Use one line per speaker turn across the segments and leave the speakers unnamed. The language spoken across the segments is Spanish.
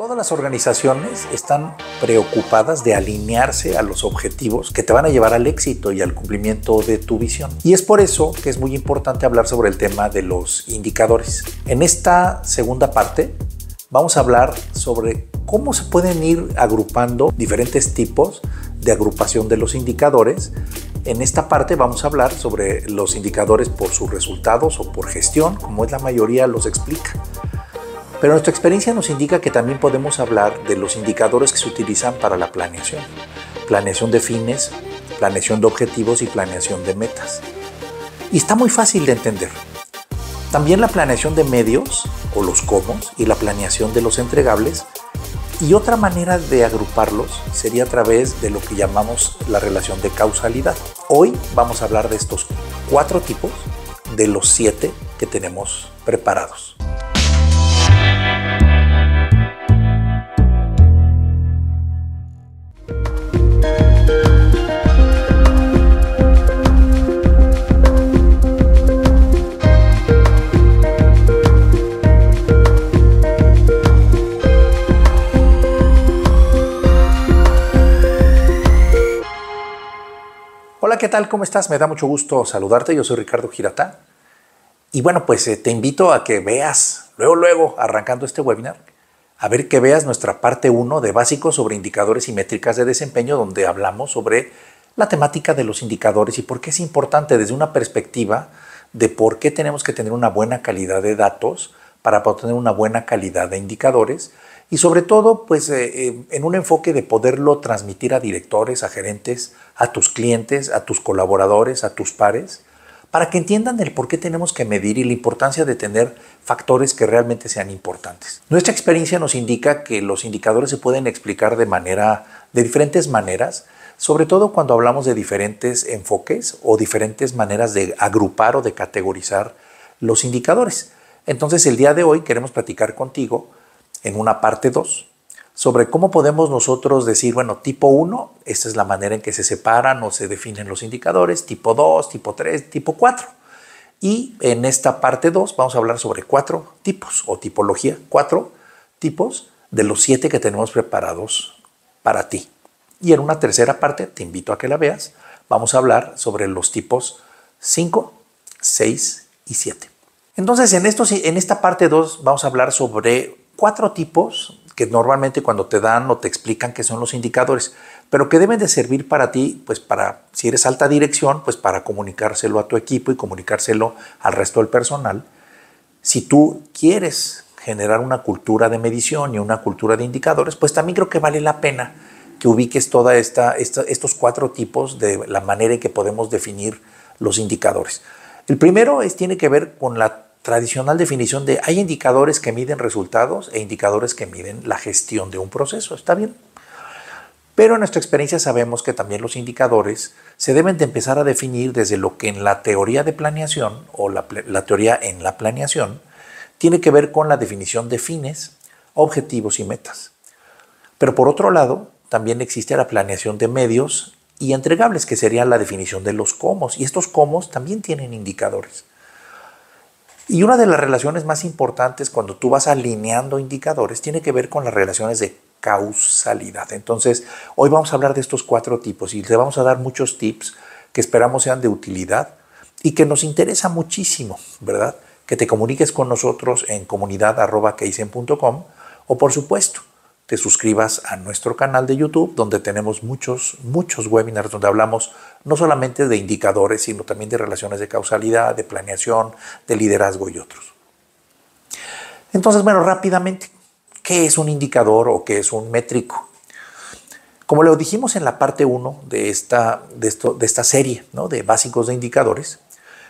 Todas las organizaciones están preocupadas de alinearse a los objetivos que te van a llevar al éxito y al cumplimiento de tu visión. Y es por eso que es muy importante hablar sobre el tema de los indicadores. En esta segunda parte vamos a hablar sobre cómo se pueden ir agrupando diferentes tipos de agrupación de los indicadores. En esta parte vamos a hablar sobre los indicadores por sus resultados o por gestión, como es la mayoría los explica. Pero nuestra experiencia nos indica que también podemos hablar de los indicadores que se utilizan para la planeación. Planeación de fines, planeación de objetivos y planeación de metas. Y está muy fácil de entender. También la planeación de medios o los cómo y la planeación de los entregables. Y otra manera de agruparlos sería a través de lo que llamamos la relación de causalidad. Hoy vamos a hablar de estos cuatro tipos de los siete que tenemos preparados. Hola, ¿qué tal? ¿Cómo estás? Me da mucho gusto saludarte. Yo soy Ricardo Giratá y bueno, pues eh, te invito a que veas, luego, luego, arrancando este webinar, a ver que veas nuestra parte 1 de básicos sobre indicadores y métricas de desempeño, donde hablamos sobre la temática de los indicadores y por qué es importante desde una perspectiva de por qué tenemos que tener una buena calidad de datos para poder tener una buena calidad de indicadores y sobre todo pues eh, eh, en un enfoque de poderlo transmitir a directores, a gerentes, a tus clientes, a tus colaboradores, a tus pares para que entiendan el por qué tenemos que medir y la importancia de tener factores que realmente sean importantes. Nuestra experiencia nos indica que los indicadores se pueden explicar de manera de diferentes maneras, sobre todo cuando hablamos de diferentes enfoques o diferentes maneras de agrupar o de categorizar los indicadores. Entonces, el día de hoy queremos platicar contigo en una parte 2 sobre cómo podemos nosotros decir, bueno, tipo 1, esta es la manera en que se separan o se definen los indicadores, tipo 2, tipo 3, tipo 4. Y en esta parte 2 vamos a hablar sobre cuatro tipos o tipología, cuatro tipos de los siete que tenemos preparados para ti. Y en una tercera parte, te invito a que la veas, vamos a hablar sobre los tipos 5, 6 y 7. Entonces, en, en esta parte 2 vamos a hablar sobre cuatro tipos que normalmente cuando te dan o te explican qué son los indicadores, pero que deben de servir para ti, pues para, si eres alta dirección, pues para comunicárselo a tu equipo y comunicárselo al resto del personal. Si tú quieres generar una cultura de medición y una cultura de indicadores, pues también creo que vale la pena que ubiques toda esta estos cuatro tipos de la manera en que podemos definir los indicadores. El primero es, tiene que ver con la tradicional definición de hay indicadores que miden resultados e indicadores que miden la gestión de un proceso. ¿Está bien? Pero en nuestra experiencia sabemos que también los indicadores se deben de empezar a definir desde lo que en la teoría de planeación o la, teoría en la planeación tiene que ver con la definición de fines, objetivos y metas. Pero por otro lado, también existe la planeación de medios y entregables, que sería la definición de los comos. Y estos comos también tienen indicadores. Y una de las relaciones más importantes cuando tú vas alineando indicadores tiene que ver con las relaciones de causalidad. Entonces, hoy vamos a hablar de estos cuatro tipos y te vamos a dar muchos tips que esperamos sean de utilidad y que nos interesa muchísimo, ¿verdad? Que te comuniques con nosotros en comunidad@keisen.com o por supuesto te suscribas a nuestro canal de YouTube, donde tenemos muchos, muchos webinars donde hablamos no solamente de indicadores, sino también de relaciones de causalidad, de planeación, de liderazgo y otros. Entonces, bueno, rápidamente, ¿qué es un indicador o qué es un métrico? Como lo dijimos en la parte 1 de esta, de, de esta serie ¿no? de básicos de indicadores,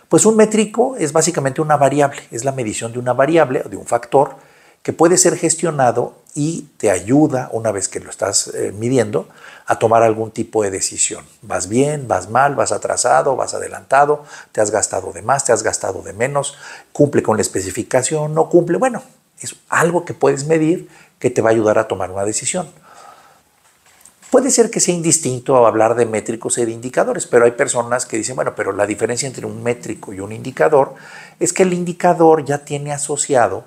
pues un métrico es básicamente una variable, es la medición de una variable o de un factor que puede ser gestionado y te ayuda, una vez que lo estás eh, midiendo, a tomar algún tipo de decisión. Vas bien, vas mal, vas atrasado, vas adelantado, te has gastado de más, te has gastado de menos, cumple con la especificación, no cumple. Bueno, es algo que puedes medir que te va a ayudar a tomar una decisión. Puede ser que sea indistinto hablar de métricos y e de indicadores, pero hay personas que dicen, bueno, pero la diferencia entre un métrico y un indicador es que el indicador ya tiene asociado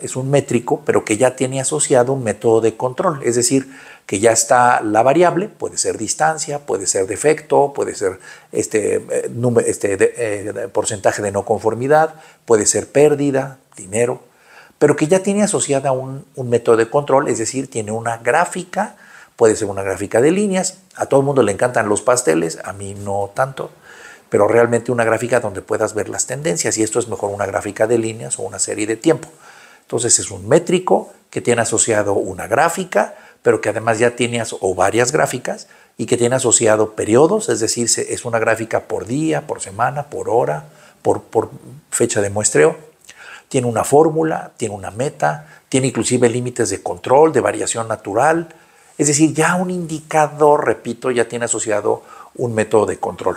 es un métrico, pero que ya tiene asociado un método de control, es decir, que ya está la variable, puede ser distancia, puede ser defecto, puede ser este, eh, este eh, porcentaje de no conformidad, puede ser pérdida, dinero, pero que ya tiene asociada un método de control, es decir, tiene una gráfica, puede ser una gráfica de líneas, a todo el mundo le encantan los pasteles, a mí no tanto, pero realmente una gráfica donde puedas ver las tendencias y esto es mejor una gráfica de líneas o una serie de tiempo. Entonces es un métrico que tiene asociado una gráfica, pero que además ya tiene o varias gráficas y que tiene asociado periodos, es decir, es una gráfica por día, por semana, por hora, por fecha de muestreo. Tiene una fórmula, tiene una meta, tiene inclusive límites de control, de variación natural. Es decir, ya un indicador, repito, ya tiene asociado un método de control.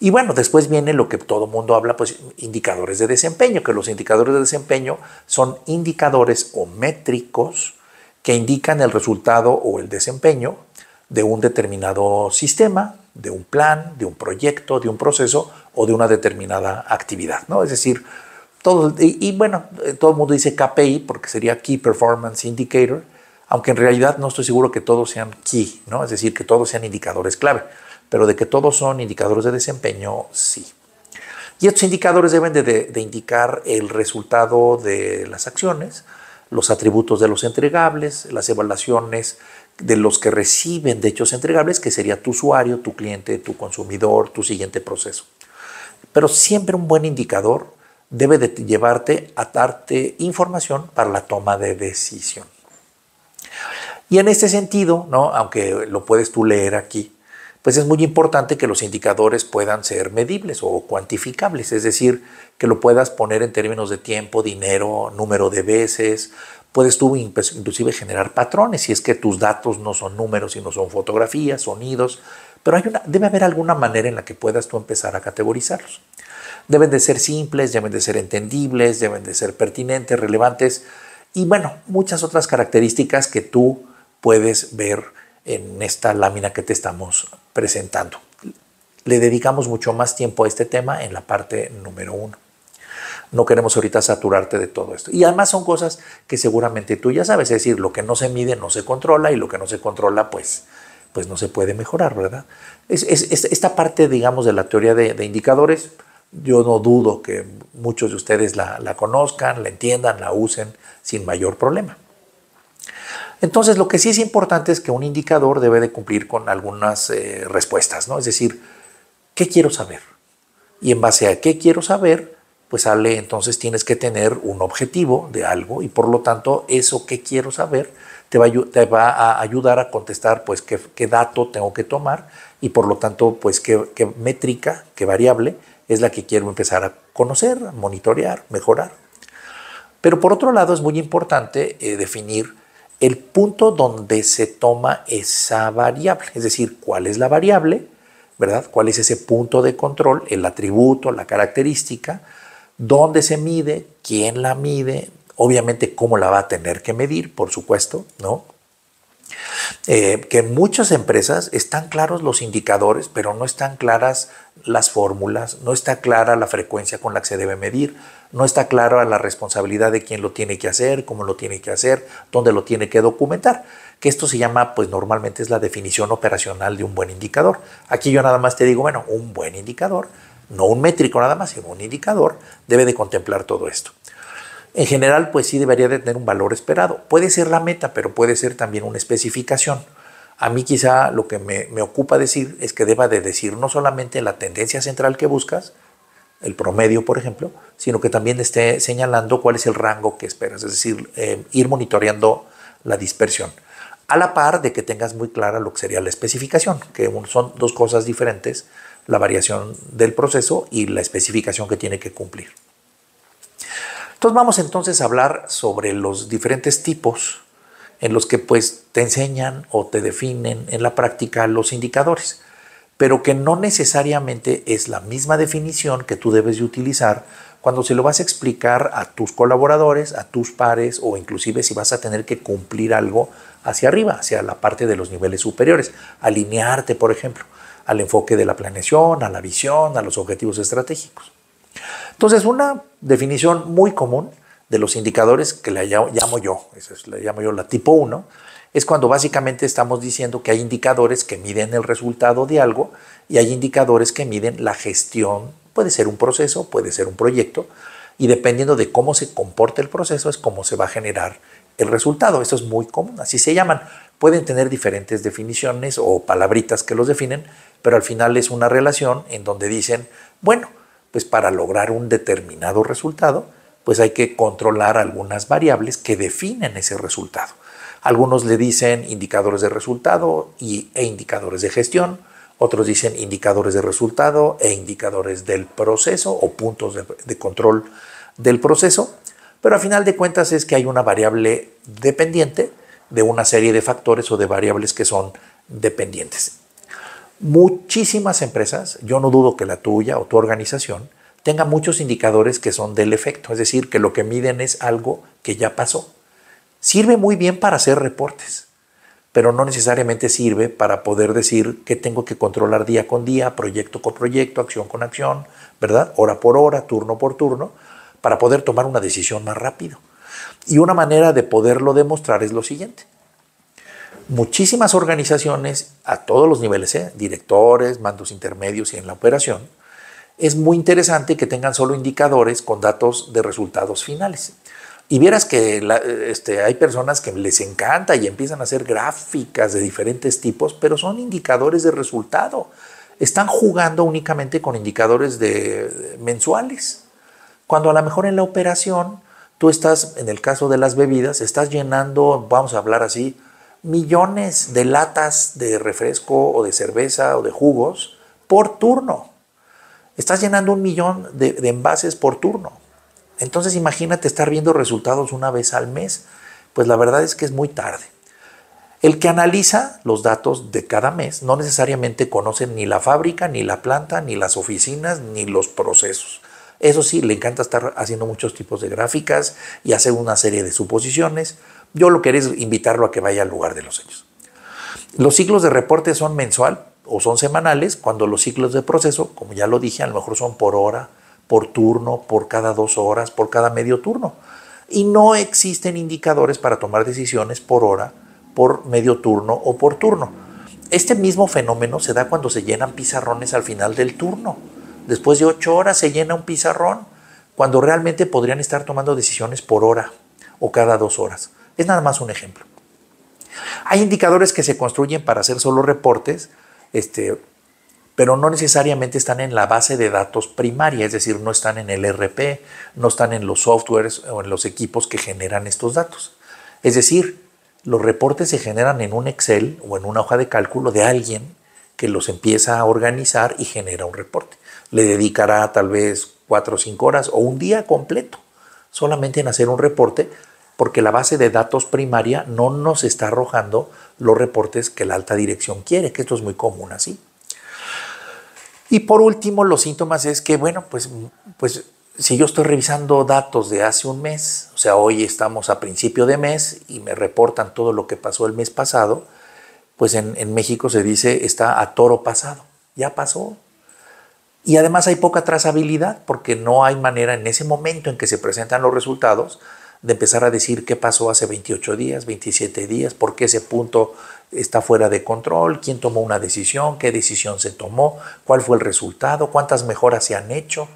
Y bueno, después viene lo que todo mundo habla, pues indicadores de desempeño, que los indicadores de desempeño son indicadores o métricos que indican el resultado o el desempeño de un determinado sistema, de un plan, de un proyecto, de un proceso o de una determinada actividad, ¿no? Es decir, todo, y, bueno, eh, todo el mundo dice KPI porque sería Key Performance Indicator, aunque en realidad no estoy seguro que todos sean key, ¿no? Es decir, que todos sean indicadores clave pero de que todos son indicadores de desempeño, sí. Y estos indicadores deben de, indicar el resultado de las acciones, los atributos de los entregables, las evaluaciones de los que reciben de hechos entregables, que sería tu usuario, tu cliente, tu consumidor, tu siguiente proceso. Pero siempre un buen indicador debe de llevarte a darte información para la toma de decisión. Y en este sentido, ¿no? aunque lo puedes tú leer aquí, pues es muy importante que los indicadores puedan ser medibles o cuantificables, es decir, que lo puedas poner en términos de tiempo, dinero, número de veces, puedes tú inclusive generar patrones si es que tus datos no son números, no son fotografías, sonidos, pero debe haber alguna manera en la que puedas tú empezar a categorizarlos. Deben de ser simples, deben de ser entendibles, deben de ser pertinentes, relevantes y bueno, muchas otras características que tú puedes ver en esta lámina que te estamos presentando. Le dedicamos mucho más tiempo a este tema en la parte número uno. No queremos ahorita saturarte de todo esto. Y además son cosas que seguramente tú ya sabes, es decir, lo que no se mide no se controla y lo que no se controla pues, pues no se puede mejorar, ¿verdad? esta parte, digamos, de la teoría de, indicadores, yo no dudo que muchos de ustedes la conozcan, la entiendan, la usen sin mayor problema. Entonces, lo que sí es importante es que un indicador debe de cumplir con algunas eh, respuestas, ¿no? Es decir, ¿qué quiero saber? Y en base a qué quiero saber, pues sale, entonces tienes que tener un objetivo de algo y por lo tanto eso que quiero saber te va, a ayudar a contestar pues qué, dato tengo que tomar y por lo tanto pues qué, métrica, qué variable es la que quiero empezar a conocer, monitorear, mejorar. Pero por otro lado es muy importante eh, definir el punto donde se toma esa variable, es decir, cuál es la variable, ¿verdad? ¿Cuál es ese punto de control, el atributo, la característica, dónde se mide, quién la mide, obviamente cómo la va a tener que medir, por supuesto, ¿no? Eh, que en muchas empresas están claros los indicadores, pero no están claras las fórmulas, no está clara la frecuencia con la que se debe medir, no está clara la responsabilidad de quién lo tiene que hacer, cómo lo tiene que hacer, dónde lo tiene que documentar, que esto se llama, pues normalmente es la definición operacional de un buen indicador. Aquí yo nada más te digo, bueno, un buen indicador, no un métrico nada más, sino un indicador, debe de contemplar todo esto. En general, pues sí debería de tener un valor esperado. Puede ser la meta, pero puede ser también una especificación. A mí quizá lo que me, me, ocupa decir es que deba de decir no solamente la tendencia central que buscas, el promedio, por ejemplo, sino que también esté señalando cuál es el rango que esperas, es decir, eh, ir monitoreando la dispersión. A la par de que tengas muy clara lo que sería la especificación, que son dos cosas diferentes, la variación del proceso y la especificación que tiene que cumplir. Entonces vamos entonces a hablar sobre los diferentes tipos en los que pues te enseñan o te definen en la práctica los indicadores pero que no necesariamente es la misma definición que tú debes de utilizar cuando se lo vas a explicar a tus colaboradores, a tus pares o inclusive si vas a tener que cumplir algo hacia arriba, hacia la parte de los niveles superiores, alinearte, por ejemplo, al enfoque de la planeación, a la visión, a los objetivos estratégicos. Entonces, una definición muy común de los indicadores que le llamo yo, llamo yo la tipo 1, es cuando básicamente estamos diciendo que hay indicadores que miden el resultado de algo y hay indicadores que miden la gestión. Puede ser un proceso, puede ser un proyecto, y dependiendo de cómo se comporte el proceso es cómo se va a generar el resultado. Eso es muy común, así se llaman. Pueden tener diferentes definiciones o palabritas que los definen, pero al final es una relación en donde dicen, bueno, pues para lograr un determinado resultado, pues hay que controlar algunas variables que definen ese resultado. Algunos le dicen indicadores de resultado y, e indicadores de gestión. Otros dicen indicadores de resultado e indicadores del proceso o puntos de, de control del proceso. Pero a final de cuentas es que hay una variable dependiente de una serie de factores o de variables que son dependientes. Muchísimas empresas, yo no dudo que la tuya o tu organización, tenga muchos indicadores que son del efecto, es decir, que lo que miden es algo que ya pasó. Sirve muy bien para hacer reportes, pero no necesariamente sirve para poder decir que tengo que controlar día con día, proyecto con proyecto, acción con acción, ¿verdad? Hora por hora, turno por turno, para poder tomar una decisión más rápido. Y una manera de poderlo demostrar es lo siguiente. Muchísimas organizaciones a todos los niveles, ¿eh? directores, mandos intermedios y en la operación, es muy interesante que tengan solo indicadores con datos de resultados finales. Y vieras que este, hay personas que les encanta y empiezan a hacer gráficas de diferentes tipos, pero son indicadores de resultado. Están jugando únicamente con indicadores de, mensuales. Cuando a lo mejor en la operación tú estás, en el caso de las bebidas, estás llenando, vamos a hablar así, millones de latas de refresco o de cerveza o de jugos por turno. Estás llenando un millón de envases por turno. Entonces imagínate estar viendo resultados una vez al mes, pues la verdad es que es muy tarde. El que analiza los datos de cada mes no necesariamente conoce ni la fábrica, ni la planta, ni las oficinas, ni los procesos. Eso sí, le encanta estar haciendo muchos tipos de gráficas y hacer una serie de suposiciones. Yo lo que es invitarlo a que vaya al lugar de los hechos. Los ciclos de reporte son mensual o son semanales, cuando los ciclos de proceso, como ya lo dije, a lo mejor son por hora, por turno, por cada dos horas, por cada medio turno. Y no existen indicadores para tomar decisiones por hora, por medio turno o por turno. Este mismo fenómeno se da cuando se llenan pizarrones al final del turno. Después de ocho horas se llena un pizarrón, cuando realmente podrían estar tomando decisiones por hora o cada dos horas. Es nada más un ejemplo. Hay indicadores que se construyen para hacer solo reportes, este, pero no necesariamente están en la base de datos primaria, es decir, no están en el RP, no están en los softwares o en los equipos que generan estos datos. Es decir, los reportes se generan en un Excel o en una hoja de cálculo de alguien que los empieza a organizar y genera un reporte. Le dedicará tal vez cuatro o cinco horas o un día completo solamente en hacer un reporte porque la base de datos primaria no nos está arrojando los reportes que la alta dirección quiere, que esto es muy común así. Y por último, los síntomas es que, bueno, pues, pues si yo estoy revisando datos de hace un mes, o sea, hoy estamos a principio de mes y me reportan todo lo que pasó el mes pasado, pues en, en México se dice está a toro pasado, ya pasó. Y además hay poca trazabilidad porque no hay manera en ese momento en que se presentan los resultados de empezar a decir qué pasó hace 28 días, 27 días, por qué ese punto está fuera de control, quién tomó una decisión, qué decisión se tomó, cuál fue el resultado, cuántas mejoras se han hecho.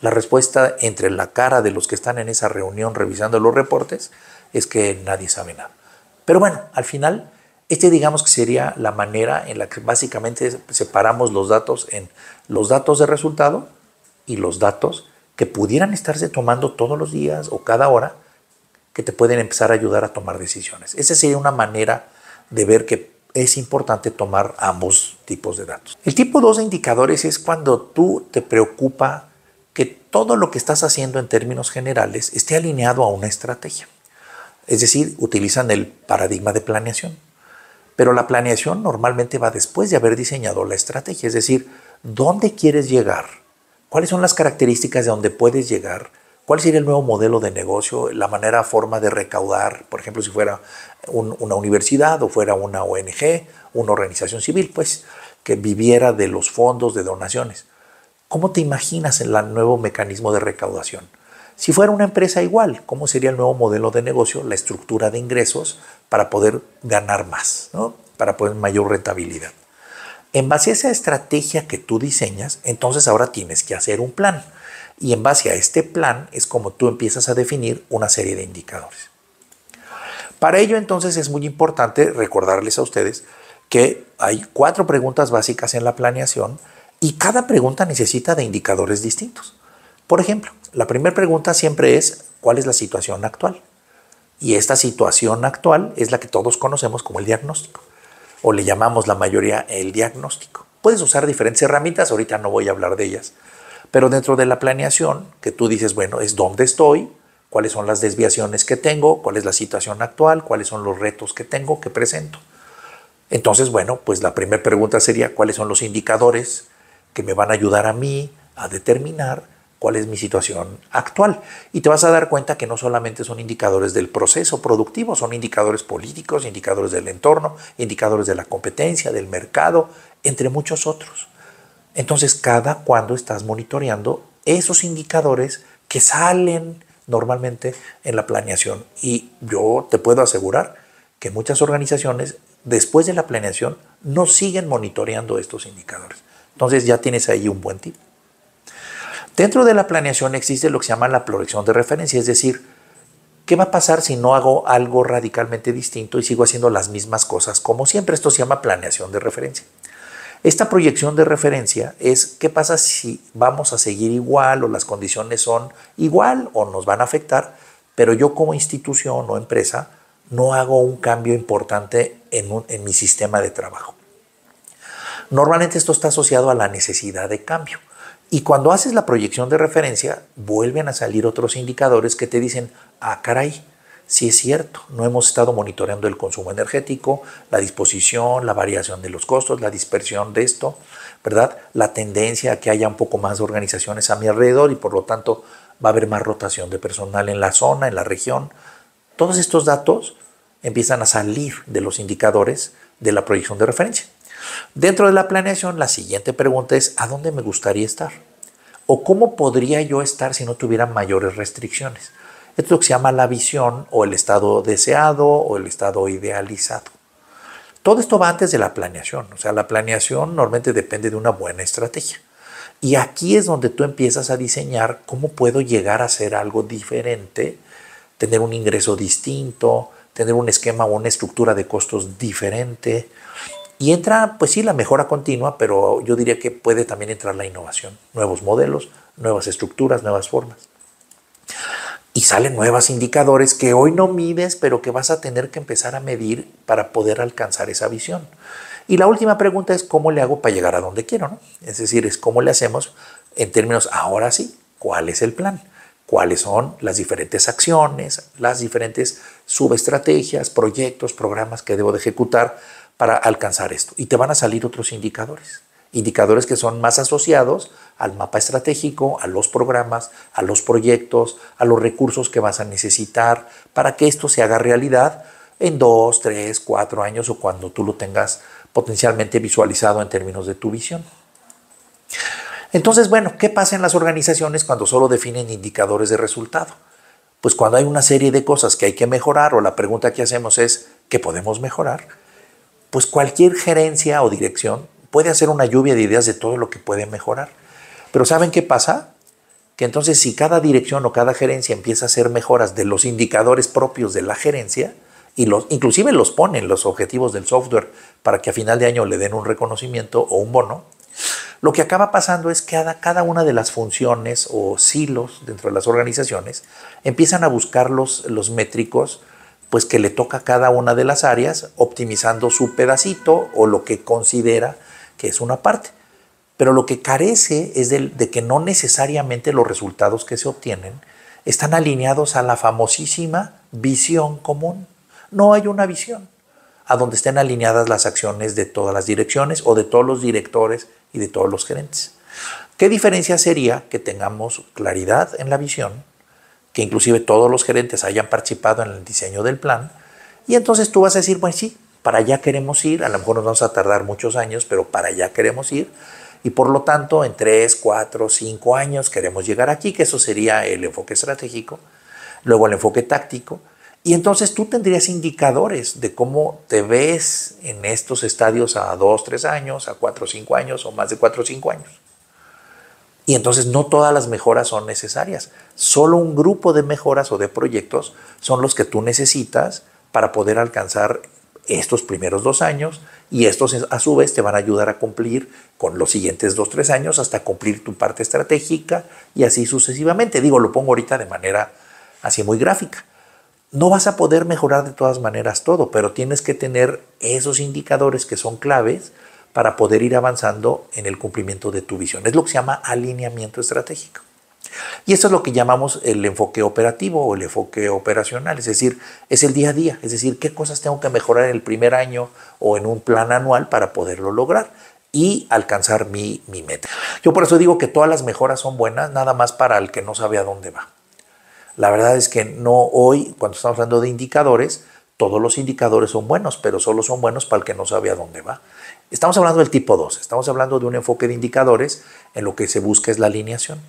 La respuesta entre la cara de los que están en esa reunión revisando los reportes es que nadie sabe nada. Pero bueno, al final, este digamos que sería la manera en la que básicamente separamos los datos en los datos de resultado y los datos que pudieran estarse tomando todos los días o cada hora que te pueden empezar a ayudar a tomar decisiones. Esa sería una manera de ver que es importante tomar ambos tipos de datos. El tipo 2 de indicadores es cuando tú te preocupa que todo lo que estás haciendo en términos generales esté alineado a una estrategia. Es decir, utilizan el paradigma de planeación. Pero la planeación normalmente va después de haber diseñado la estrategia, es decir, dónde quieres llegar, cuáles son las características de dónde puedes llegar, ¿Cuál sería el nuevo modelo de negocio, la manera, forma de recaudar, por ejemplo, si fuera una universidad o fuera una ONG, una organización civil, pues, que viviera de los fondos de donaciones? ¿Cómo te imaginas el nuevo mecanismo de recaudación? Si fuera una empresa igual, ¿cómo sería el nuevo modelo de negocio, la estructura de ingresos para poder ganar más, ¿no? para poder mayor rentabilidad? En base a esa estrategia que tú diseñas, entonces ahora tienes que hacer un plan. Y en base a este plan es como tú empiezas a definir una serie de indicadores. Para ello entonces es muy importante recordarles a ustedes que hay cuatro preguntas básicas en la planeación y cada pregunta necesita de indicadores distintos. Por ejemplo, la primera pregunta siempre es ¿cuál es la situación actual? Y esta situación actual es la que todos conocemos como el diagnóstico, o le llamamos la mayoría el diagnóstico. Puedes usar diferentes herramientas, ahorita no voy a hablar de ellas, pero dentro de la planeación, que tú dices, bueno, es dónde estoy, cuáles son las desviaciones que tengo, cuál es la situación actual, cuáles son los retos que tengo, que presento. Entonces, bueno, pues la primera pregunta sería cuáles son los indicadores que me van a ayudar a mí a determinar cuál es mi situación actual. Y te vas a dar cuenta que no solamente son indicadores del proceso productivo, son indicadores políticos, indicadores del entorno, indicadores de la competencia, del mercado, entre muchos otros. Entonces, cada cuando estás monitoreando esos indicadores que salen normalmente en la planeación. Y yo te puedo asegurar que muchas organizaciones, después de la planeación, no siguen monitoreando estos indicadores. Entonces ya tienes ahí un buen tip. Dentro de la planeación existe lo que se llama la proyección de referencia, es decir, ¿qué va a pasar si no hago algo radicalmente distinto y sigo haciendo las mismas cosas como siempre? Esto se llama planeación de referencia. Esta proyección de referencia es qué pasa si vamos a seguir igual o las condiciones son igual o nos van a afectar, pero yo como institución o empresa no hago un cambio importante en, mi sistema de trabajo. Normalmente esto está asociado a la necesidad de cambio. Y cuando haces la proyección de referencia, vuelven a salir otros indicadores que te dicen, ah, caray, si es cierto, no hemos estado monitoreando el consumo energético, la disposición, la variación de los costos, la dispersión de esto, ¿verdad? La tendencia a que haya un poco más de organizaciones a mi alrededor y por lo tanto va a haber más rotación de personal en la zona, en la región. Todos estos datos empiezan a salir de los indicadores de la proyección de referencia. Dentro de la planeación, la siguiente pregunta es, ¿a dónde me gustaría estar? ¿O cómo podría yo estar si no tuviera mayores restricciones? Esto es lo que se llama la visión o el estado deseado o el estado idealizado. Todo esto va antes de la planeación. O sea, la planeación normalmente depende de una buena estrategia. Y aquí es donde tú empiezas a diseñar cómo puedo llegar a hacer algo diferente, tener un ingreso distinto, tener un esquema o una estructura de costos diferente. Y entra, pues sí, la mejora continua, pero yo diría que puede también entrar la innovación, nuevos modelos, nuevas estructuras, nuevas formas y salen nuevos indicadores que hoy no mides, pero que vas a tener que empezar a medir para poder alcanzar esa visión. Y la última pregunta es cómo le hago para llegar a donde quiero, Es decir, es cómo le hacemos en términos, ahora sí, ¿cuál es el plan? ¿Cuáles son las diferentes acciones, las diferentes subestrategias, proyectos, programas que debo de ejecutar para alcanzar esto? Y te van a salir otros indicadores indicadores que son más asociados al mapa estratégico, a los programas, a los proyectos, a los recursos que vas a necesitar para que esto se haga realidad en dos, tres, cuatro años o cuando tú lo tengas potencialmente visualizado en términos de tu visión. Entonces, bueno, ¿qué pasa en las organizaciones cuando solo definen indicadores de resultado? Pues cuando hay una serie de cosas que hay que mejorar o la pregunta que hacemos es, ¿qué podemos mejorar? Pues cualquier gerencia o dirección puede hacer una lluvia de ideas de todo lo que puede mejorar. Pero ¿saben qué pasa? Que entonces si cada dirección o cada gerencia empieza a hacer mejoras de los indicadores propios de la gerencia, y los, inclusive los ponen los objetivos del software para que a final de año le den un reconocimiento o un bono, lo que acaba pasando es que cada, cada una de las funciones o silos dentro de las organizaciones empiezan a buscar los, métricos pues que le toca cada una de las áreas, optimizando su pedacito o lo que considera es una parte. Pero lo que carece es de, que no necesariamente los resultados que se obtienen están alineados a la famosísima visión común. No hay una visión a donde estén alineadas las acciones de todas las direcciones o de todos los directores y de todos los gerentes. ¿Qué diferencia sería que tengamos claridad en la visión, que inclusive todos los gerentes hayan participado en el diseño del plan? Y entonces tú vas a decir, bueno, sí, para allá queremos ir, a lo mejor nos vamos a tardar muchos años, pero para allá queremos ir. Y por lo tanto, en tres, cuatro, cinco años queremos llegar aquí, que eso sería el enfoque estratégico, luego el enfoque táctico. Y entonces tú tendrías indicadores de cómo te ves en estos estadios a dos, tres años, a cuatro, cinco años o más de 4, cinco años. Y entonces no todas las mejoras son necesarias. Solo un grupo de mejoras o de proyectos son los que tú necesitas para poder alcanzar estos primeros dos años y estos a su vez te van a ayudar a cumplir con los siguientes dos, tres años hasta cumplir tu parte estratégica y así sucesivamente. Digo, lo pongo ahorita de manera así muy gráfica. No vas a poder mejorar de todas maneras todo, pero tienes que tener esos indicadores que son claves para poder ir avanzando en el cumplimiento de tu visión. Es lo que se llama alineamiento estratégico. Y eso es lo que llamamos el enfoque operativo o el enfoque operacional, es decir, es el día a día, es decir, qué cosas tengo que mejorar en el primer año o en un plan anual para poderlo lograr y alcanzar mi, meta. Yo por eso digo que todas las mejoras son buenas, nada más para el que no sabe a dónde va. La verdad es que no hoy, cuando estamos hablando de indicadores, todos los indicadores son buenos, pero solo son buenos para el que no sabe a dónde va. Estamos hablando del tipo 2, estamos hablando de un enfoque de indicadores en lo que se busca es la alineación.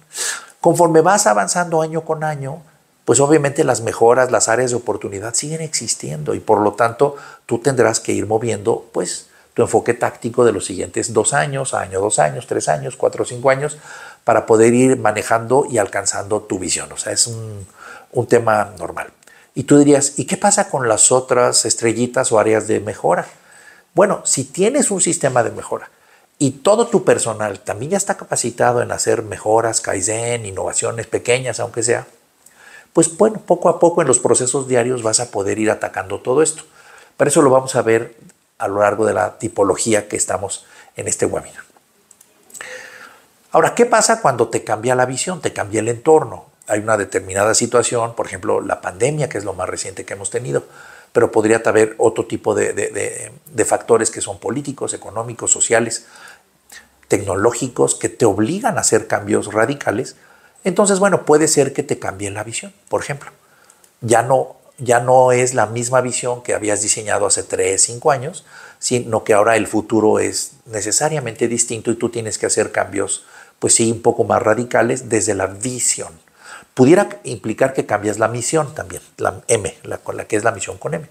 Conforme vas avanzando año con año, pues obviamente las mejoras, las áreas de oportunidad siguen existiendo y por lo tanto tú tendrás que ir moviendo pues tu enfoque táctico de los siguientes dos años, año, dos años, tres años, cuatro, o cinco años, para poder ir manejando y alcanzando tu visión. O sea, es un tema normal. Y tú dirías, ¿y qué pasa con las otras estrellitas o áreas de mejora? Bueno, si tienes un sistema de mejora y todo tu personal también ya está capacitado en hacer mejoras, Kaizen, innovaciones pequeñas, aunque sea, pues bueno, poco a poco en los procesos diarios vas a poder ir atacando todo esto. Para eso lo vamos a ver a lo largo de la tipología que estamos en este webinar. Ahora, ¿qué pasa cuando te cambia la visión, te cambia el entorno? Hay una determinada situación, por ejemplo, la pandemia, que es lo más reciente que hemos tenido, pero podría haber otro tipo de, de factores que son políticos, económicos, sociales, tecnológicos que te obligan a hacer cambios radicales, entonces, bueno, puede ser que te cambie la visión, por ejemplo. Ya no, ya no es la misma visión que habías diseñado hace 3, 5 años, sino que ahora el futuro es necesariamente distinto y tú tienes que hacer cambios, pues sí, un poco más radicales desde la visión. Pudiera implicar que cambias la misión también, la M, la que es la misión con M.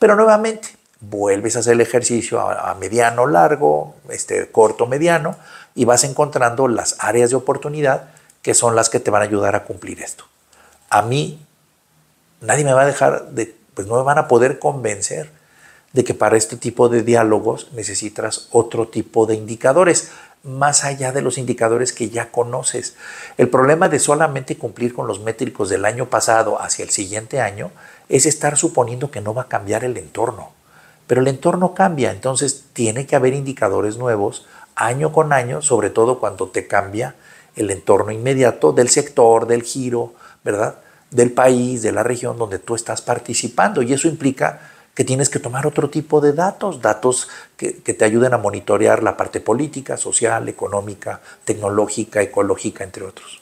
Pero nuevamente, vuelves a hacer el ejercicio a, mediano, largo, este, corto, mediano, y vas encontrando las áreas de oportunidad que son las que te van a ayudar a cumplir esto. A mí, nadie me va a dejar de, pues no me van a poder convencer de que para este tipo de diálogos necesitas otro tipo de indicadores, más allá de los indicadores que ya conoces. El problema de solamente cumplir con los métricos del año pasado hacia el siguiente año es estar suponiendo que no va a cambiar el entorno. Pero el entorno cambia, entonces tiene que haber indicadores nuevos año con año, sobre todo cuando te cambia el entorno inmediato del sector, del giro, ¿verdad? Del país, de la región donde tú estás participando. Y eso implica que tienes que tomar otro tipo de datos, datos que, que, te ayuden a monitorear la parte política, social, económica, tecnológica, ecológica, entre otros.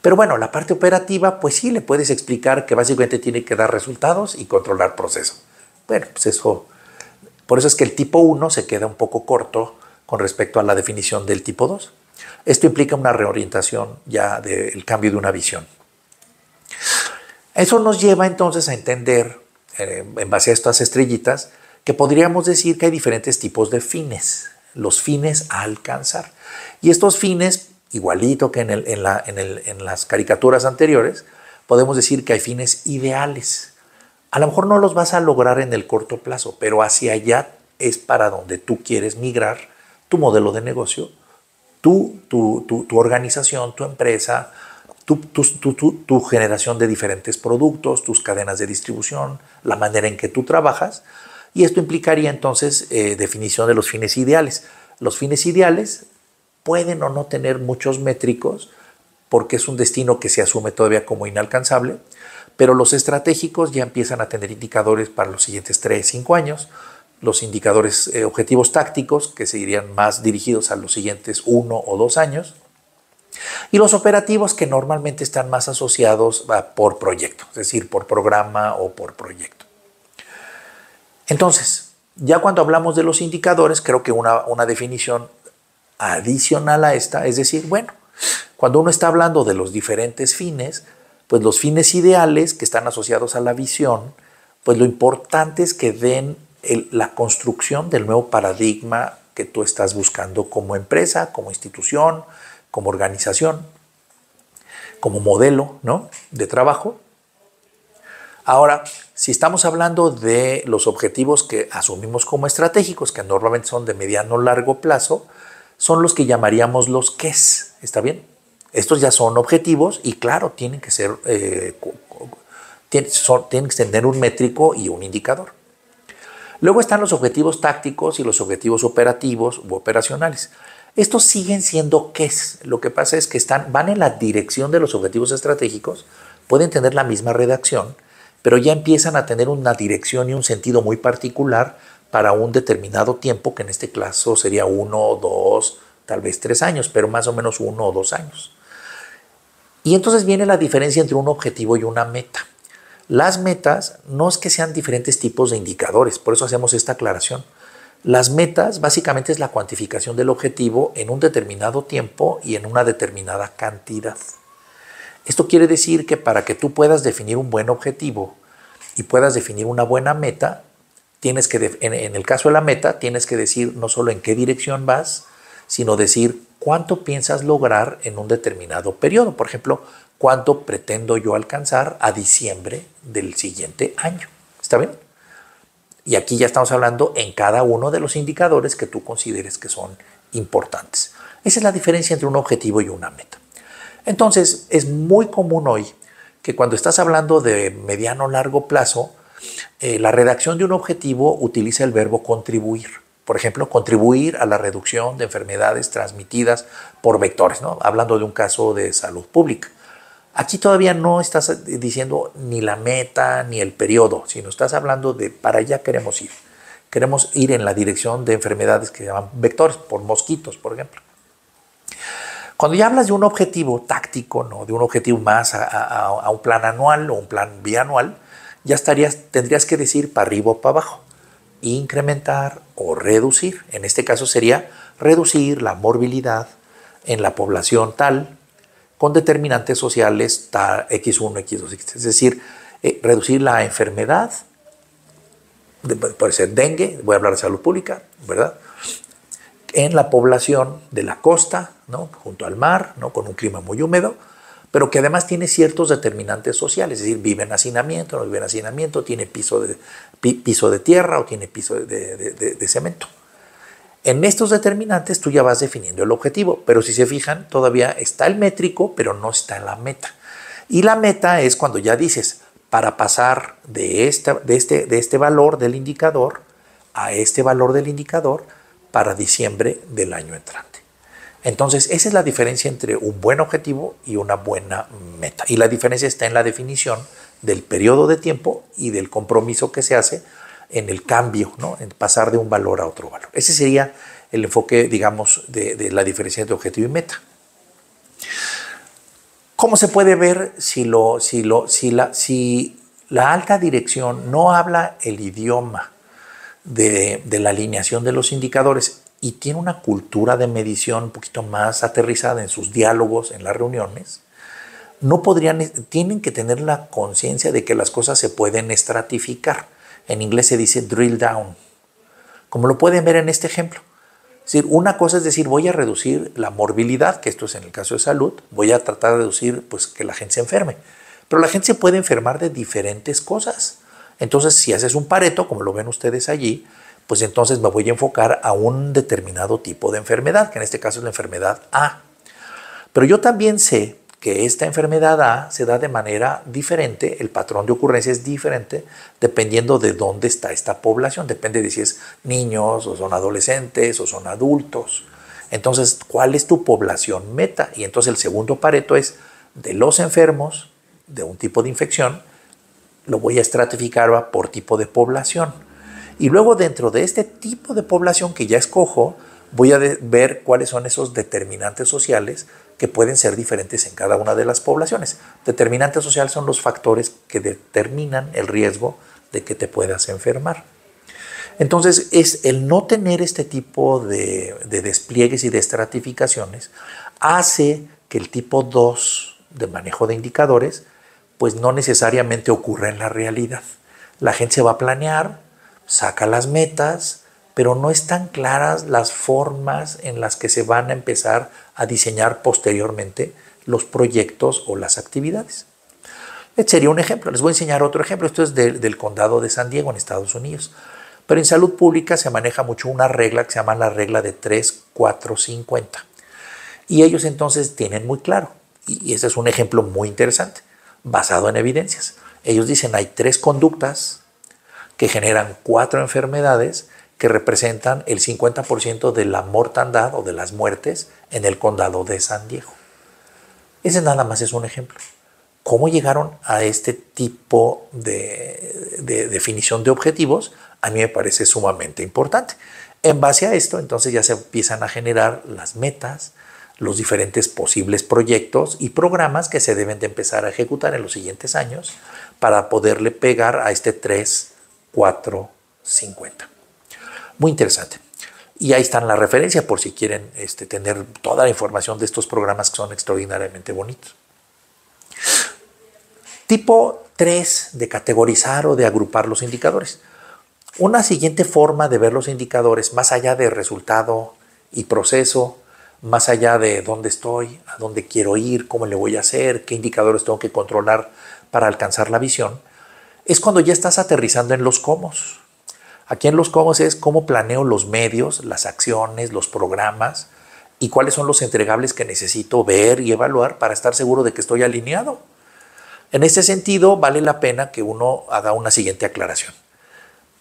Pero bueno, la parte operativa, pues sí, le puedes explicar que básicamente tiene que dar resultados y controlar procesos. Bueno, pues eso. Por eso es que el tipo 1 se queda un poco corto con respecto a la definición del tipo 2. Esto implica una reorientación ya del cambio de una visión. Eso nos lleva entonces a entender, eh, en base a estas estrellitas, que podríamos decir que hay diferentes tipos de fines, los fines a alcanzar. Y estos fines, igualito que en las caricaturas anteriores, podemos decir que hay fines ideales a lo mejor no los vas a lograr en el corto plazo, pero hacia allá es para donde tú quieres migrar tu modelo de negocio, tu, tu, tu, organización, tu empresa, tu, generación de diferentes productos, tus cadenas de distribución, la manera en que tú trabajas. Y esto implicaría entonces eh, definición de los fines ideales. Los fines ideales pueden o no tener muchos métricos porque es un destino que se asume todavía como inalcanzable, pero los estratégicos ya empiezan a tener indicadores para los siguientes 3, 5 años, los indicadores eh, objetivos tácticos, que seguirían más dirigidos a los siguientes 1 o 2 años, y los operativos que normalmente están más asociados por proyecto, es decir, por programa o por proyecto. Entonces, ya cuando hablamos de los indicadores, creo que una definición adicional a esta es decir, bueno, cuando uno está hablando de los diferentes fines, pues los fines ideales que están asociados a la visión, pues lo importante es que den la construcción del nuevo paradigma que tú estás buscando como empresa, como institución, como organización, como modelo ¿no? de trabajo. Ahora, si estamos hablando de los objetivos que asumimos como estratégicos, que normalmente son de mediano largo plazo, son los que llamaríamos los es ¿está bien? Estos ya son objetivos y claro, tienen que ser, eh, tener un métrico y un indicador. Luego están los objetivos tácticos y los objetivos operativos u operacionales. Estos siguen siendo qué es. Lo que pasa es que están, van en la dirección de los objetivos estratégicos, pueden tener la misma redacción, pero ya empiezan a tener una dirección y un sentido muy particular para un determinado tiempo, que en este caso sería uno, dos, tal vez tres años, pero más o menos uno o dos años. Y entonces viene la diferencia entre un objetivo y una meta. Las metas no es que sean diferentes tipos de indicadores, por eso hacemos esta aclaración. Las metas básicamente es la cuantificación del objetivo en un determinado tiempo y en una determinada cantidad. Esto quiere decir que para que tú puedas definir un buen objetivo y puedas definir una buena meta, tienes que en, el caso de la meta tienes que decir no solo en qué dirección vas, sino decir cuánto piensas lograr en un determinado periodo. Por ejemplo, cuánto pretendo yo alcanzar a diciembre del siguiente año. ¿Está bien? Y aquí ya estamos hablando en cada uno de los indicadores que tú consideres que son importantes. Esa es la diferencia entre un objetivo y una meta. Entonces, es muy común hoy que cuando estás hablando de mediano o largo plazo, eh, la redacción de un objetivo utiliza el verbo contribuir por ejemplo, contribuir a la reducción de enfermedades transmitidas por vectores, hablando de un caso de salud pública. Aquí todavía no estás diciendo ni la meta ni el periodo, sino estás hablando de para allá queremos ir. Queremos ir en la dirección de enfermedades que se llaman vectores, por mosquitos, por ejemplo. Cuando ya hablas de un objetivo táctico, ¿no? de un objetivo más a, un plan anual o un plan bianual, ya estarías, tendrías que decir para arriba o para abajo incrementar o reducir. En este caso sería reducir la morbilidad en la población tal con determinantes sociales tal, X1, X2, X3. Es decir, eh, reducir la enfermedad, puede ser dengue, voy a hablar de salud pública, ¿verdad? En la población de la costa, ¿no? junto al mar, ¿no? con un clima muy húmedo, pero que además tiene ciertos determinantes sociales, es decir, vive en hacinamiento, no vive en hacinamiento, tiene piso de, piso de tierra o tiene piso de, cemento. En estos determinantes tú ya vas definiendo el objetivo, pero si se fijan, todavía está el métrico, pero no está la meta. Y la meta es cuando ya dices, para pasar de, de, este, de este valor del indicador a este valor del indicador para diciembre del año entrante. Entonces, esa es la diferencia entre un buen objetivo y una buena meta. Y la diferencia está en la definición del periodo de tiempo y del compromiso que se hace en el cambio, ¿no? en pasar de un valor a otro valor. Ese sería el enfoque, digamos, de, la diferencia entre objetivo y meta. ¿Cómo se puede ver si, lo, si, si, la, si la alta dirección no habla el idioma de la alineación de los indicadores? y tiene una cultura de medición un poquito más aterrizada en sus diálogos, en las reuniones, no podrían, tienen que tener la conciencia de que las cosas se pueden estratificar. En inglés se dice drill down. Como lo pueden ver en este ejemplo. Es una cosa es decir, voy a reducir la morbilidad, que esto es en el caso de salud, voy a tratar de reducir pues, que la gente se enferme. Pero la gente se puede enfermar de diferentes cosas. Entonces, si haces un pareto, como lo ven ustedes allí, pues entonces me voy a enfocar a un determinado tipo de enfermedad, que en este caso es la enfermedad A. Pero yo también sé que esta enfermedad A se da de manera diferente, el patrón de ocurrencia es diferente dependiendo de dónde está esta población, depende de si es niños o son adolescentes o son adultos. Entonces, ¿cuál es tu población meta? Y entonces el segundo pareto es de los enfermos de un tipo de infección, lo voy a estratificar por tipo de población. Y luego dentro de este tipo de población que ya escojo, voy a ver cuáles son esos determinantes sociales que pueden ser diferentes en cada una de las poblaciones. Determinantes sociales son los factores que determinan el riesgo de que te puedas enfermar. Entonces, es el no tener este tipo de, despliegues y de estratificaciones hace que el tipo 2 de manejo de indicadores pues no necesariamente ocurra en la realidad. La gente se va a planear, saca las metas, pero no están claras las formas en las que se van a empezar a diseñar posteriormente los proyectos o las actividades. Este sería un ejemplo. Les voy a enseñar otro ejemplo. Esto es del condado de San Diego, en Estados Unidos. Pero en salud pública se maneja mucho una regla que se llama la regla de 3, 4, 50. Y ellos entonces tienen muy claro, y ese es un ejemplo muy interesante, basado en evidencias. Ellos dicen hay tres conductas que generan cuatro enfermedades que representan el 50% de la mortandad o de las muertes en el condado de San Diego. Ese nada más es un ejemplo. ¿Cómo llegaron a este tipo de, definición de objetivos? A mí me parece sumamente importante. En base a esto, entonces ya se empiezan a generar las metas, los diferentes posibles proyectos y programas que se deben de empezar a ejecutar en los siguientes años para poderle pegar a este 3 4.50. Muy interesante. Y ahí están las referencias por si quieren este, tener toda la información de estos programas que son extraordinariamente bonitos. Tipo 3 de categorizar o de agrupar los indicadores. Una siguiente forma de ver los indicadores, más allá de resultado y proceso, más allá de dónde estoy, a dónde quiero ir, cómo le voy a hacer, qué indicadores tengo que controlar para alcanzar la visión, es cuando ya estás aterrizando en los cómo. Aquí en los cómo es cómo planeo los medios, las acciones, los programas y cuáles son los entregables que necesito ver y evaluar para estar seguro de que estoy alineado. En este sentido, vale la pena que uno haga una siguiente aclaración.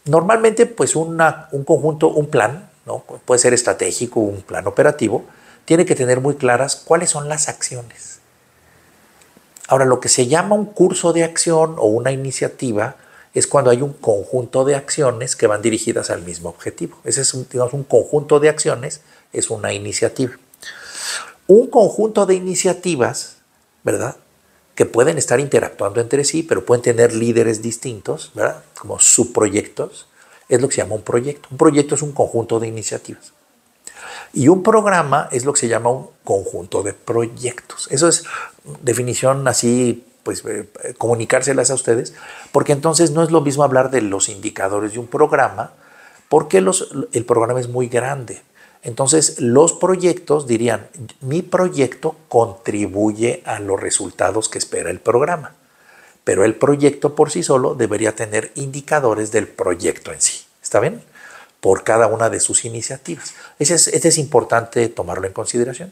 Normalmente, pues un conjunto, un plan, ¿no? puede ser estratégico, un plan operativo, tiene que tener muy claras cuáles son las acciones Ahora, lo que se llama un curso de acción o una iniciativa es cuando hay un conjunto de acciones que van dirigidas al mismo objetivo. Ese es, un, un conjunto de acciones, es una iniciativa. Un conjunto de iniciativas, ¿verdad? Que pueden estar interactuando entre sí, pero pueden tener líderes distintos, ¿verdad? Como subproyectos, es lo que se llama un proyecto. Un proyecto es un conjunto de iniciativas. Y un programa es lo que se llama un conjunto de proyectos. Eso es definición así pues eh, comunicárselas a ustedes, porque entonces no es lo mismo hablar de los indicadores de un programa, porque el programa es muy grande. Entonces los proyectos dirían, mi proyecto contribuye a los resultados que espera el programa, pero el proyecto por sí solo debería tener indicadores del proyecto en sí. ¿Está bien? por cada una de sus iniciativas. Ese es, importante tomarlo en consideración.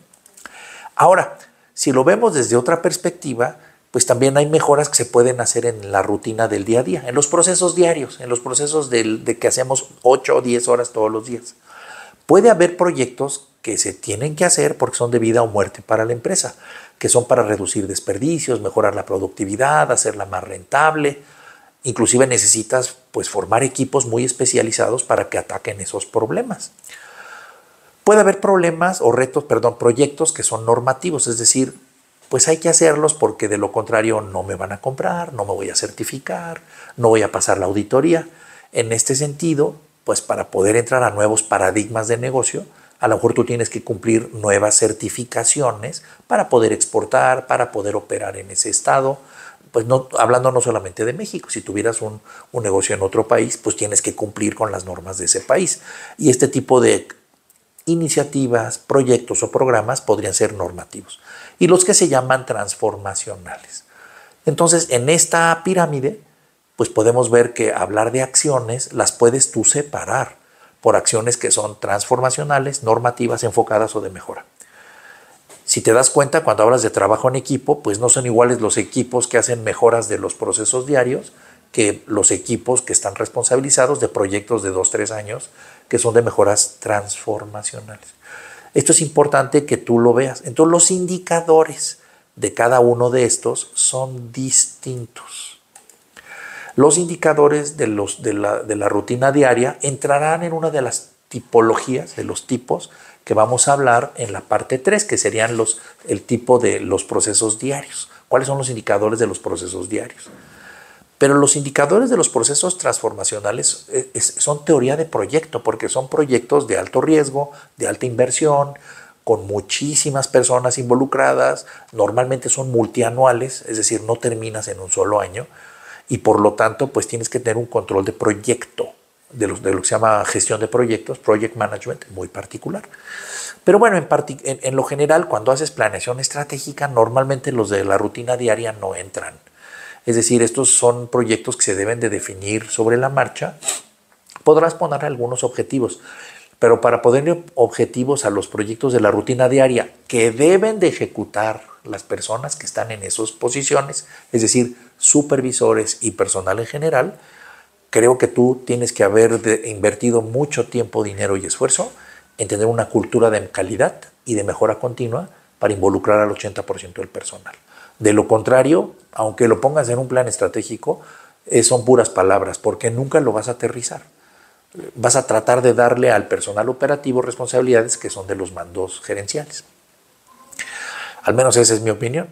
Ahora, si lo vemos desde otra perspectiva, pues también hay mejoras que se pueden hacer en la rutina del día a día, en los procesos diarios, en los procesos de que hacemos 8 o 10 horas todos los días. Puede haber proyectos que se tienen que hacer porque son de vida o muerte para la empresa, que son para reducir desperdicios, mejorar la productividad, hacerla más rentable, Inclusive necesitas pues, formar equipos muy especializados para que ataquen esos problemas. Puede haber problemas o retos, perdón, proyectos que son normativos, es decir, pues hay que hacerlos porque de lo contrario no me van a comprar, no me voy a certificar, no voy a pasar la auditoría. En este sentido, pues para poder entrar a nuevos paradigmas de negocio, a lo mejor tú tienes que cumplir nuevas certificaciones para poder exportar, para poder operar en ese estado, pues no, hablando no solamente de México, si tuvieras un, un negocio en otro país, pues tienes que cumplir con las normas de ese país. Y este tipo de iniciativas, proyectos o programas podrían ser normativos. Y los que se llaman transformacionales. Entonces, en esta pirámide, pues podemos ver que hablar de acciones las puedes tú separar por acciones que son transformacionales, normativas, enfocadas o de mejora. Si te das cuenta, cuando hablas de trabajo en equipo, pues no son iguales los equipos que hacen mejoras de los procesos diarios que los equipos que están responsabilizados de proyectos de dos, tres años que son de mejoras transformacionales. Esto es importante que tú lo veas. Entonces los indicadores de cada uno de estos son distintos. Los indicadores de, los, la, de la rutina diaria entrarán en una de las tipologías, de los tipos que vamos a hablar en la parte 3, que serían los, el tipo de los procesos diarios. ¿Cuáles son los indicadores de los procesos diarios? Pero los indicadores de los procesos transformacionales eh, son teoría de proyecto, porque son proyectos de alto riesgo, de alta inversión, con muchísimas personas involucradas, normalmente son multianuales, es decir, no terminas en un solo año, y por lo tanto, pues tienes que tener un control de proyecto de, los, lo que se llama gestión de proyectos, project management, muy particular. Pero bueno, en, lo general, cuando haces planeación estratégica, normalmente los de la rutina diaria no entran. Es decir, estos son proyectos que se deben de definir sobre la marcha. Podrás poner algunos objetivos, pero para poner objetivos a los proyectos de la rutina diaria que deben de ejecutar las personas que están en esas posiciones, es decir, supervisores y personal en general, creo que tú tienes que haber invertido mucho tiempo, dinero y esfuerzo en tener una cultura de calidad y de mejora continua para involucrar al 80% del personal. De lo contrario, aunque lo pongas en un plan estratégico, eh, son puras palabras, porque nunca lo vas a aterrizar. Vas a tratar de darle al personal operativo responsabilidades que son de los mandos gerenciales. Al menos esa es mi opinión.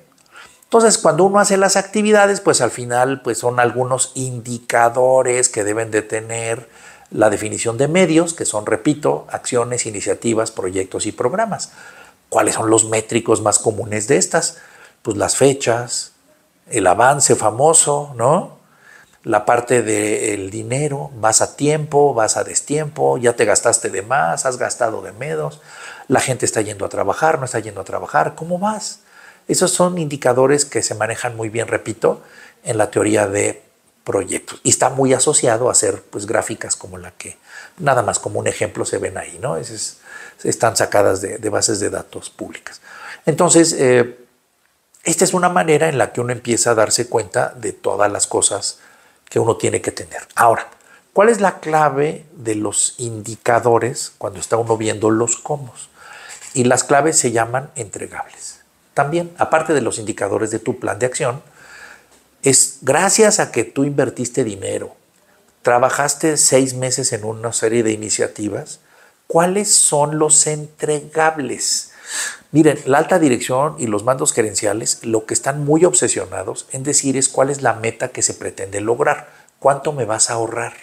Entonces, cuando uno hace las actividades, pues al final pues son algunos indicadores que deben de tener la definición de medios, que son, repito, acciones, iniciativas, proyectos y programas. ¿Cuáles son los métricos más comunes de estas? Pues las fechas, el avance famoso, ¿no? La parte del dinero, vas a tiempo, vas a destiempo, ya te gastaste de más, has gastado de menos, la gente está yendo a trabajar, no está yendo a trabajar, ¿cómo vas? Esos son indicadores que se manejan muy bien, repito, en la teoría de proyectos y está muy asociado a hacer pues gráficas como la que nada más como un ejemplo se ven ahí, ¿no? Es, están sacadas de, bases de datos públicas. Entonces, eh, esta es una manera en la que uno empieza a darse cuenta de todas las cosas que uno tiene que tener. Ahora, ¿cuál es la clave de los indicadores cuando está uno viendo los cómo? Y las claves se llaman entregables también, aparte de los indicadores de tu plan de acción, es gracias a que tú invertiste dinero, trabajaste seis meses en una serie de iniciativas, ¿cuáles son los entregables? Miren, la alta dirección y los mandos gerenciales lo que están muy obsesionados en decir es cuál es la meta que se pretende lograr, cuánto me vas a ahorrar.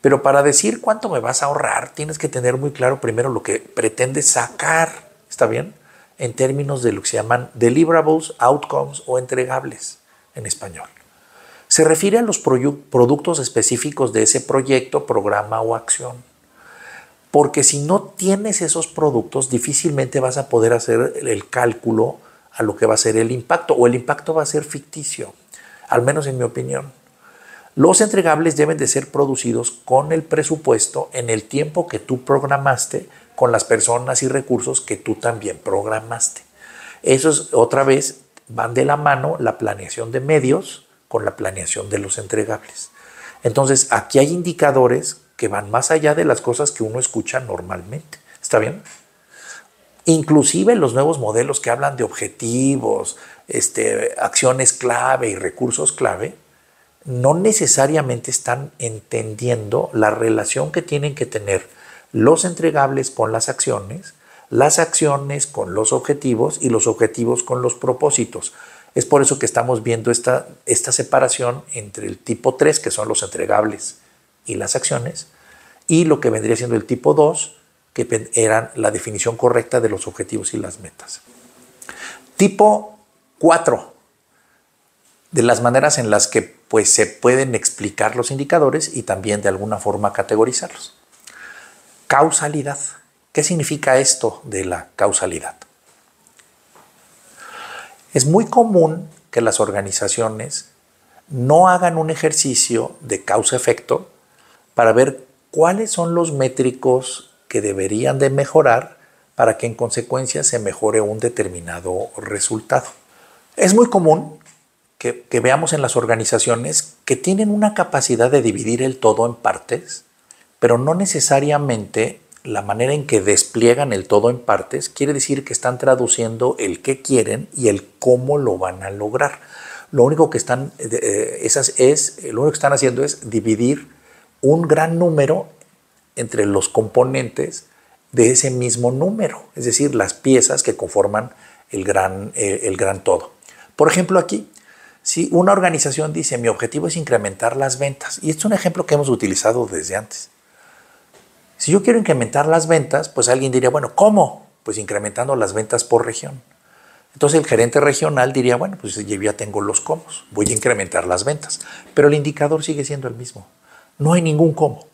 Pero para decir cuánto me vas a ahorrar, tienes que tener muy claro primero lo que pretendes sacar, ¿está bien? en términos de lo que se llaman deliverables, outcomes o entregables en español. Se refiere a los productos específicos de ese proyecto, programa o acción. Porque si no tienes esos productos, difícilmente vas a poder hacer el cálculo a lo que va a ser el impacto, o el impacto va a ser ficticio, al menos en mi opinión. Los entregables deben de ser producidos con el presupuesto en el tiempo que tú programaste con las personas y recursos que tú también programaste. Eso otra vez, van de la mano la planeación de medios con la planeación de los entregables. Entonces, aquí hay indicadores que van más allá de las cosas que uno escucha normalmente. ¿Está bien? Inclusive los nuevos modelos que hablan de objetivos, este, acciones clave y recursos clave, no necesariamente están entendiendo la relación que tienen que tener los entregables con las acciones, las acciones con los objetivos y los objetivos con los propósitos. Es por eso que estamos viendo esta, esta separación entre el tipo 3, que son los entregables y las acciones, y lo que vendría siendo el tipo 2, que eran la definición correcta de los objetivos y las metas. Tipo 4, de las maneras en las que pues, se pueden explicar los indicadores y también de alguna forma categorizarlos causalidad. ¿Qué significa esto de la causalidad? Es muy común que las organizaciones no hagan un ejercicio de causa-efecto para ver cuáles son los métricos que deberían de mejorar para que en consecuencia se mejore un determinado resultado. Es muy común que, que, veamos en las organizaciones que tienen una capacidad de dividir el todo en partes pero no necesariamente la manera en que despliegan el todo en partes quiere decir que están traduciendo el qué quieren y el cómo lo van a lograr. Lo único que están, eh, eh, esas es, lo que están haciendo es dividir un gran número entre los componentes de ese mismo número, es decir, las piezas que conforman el gran, eh, el gran todo. Por ejemplo, aquí, si una organización dice mi objetivo es incrementar las ventas, y este es un ejemplo que hemos utilizado desde antes, si yo quiero incrementar las ventas, pues alguien diría, bueno, ¿cómo? Pues incrementando las ventas por región. Entonces el gerente regional diría, bueno, pues yo ya tengo los cómo, voy a incrementar las ventas. Pero el indicador sigue siendo el mismo. No hay ningún cómo.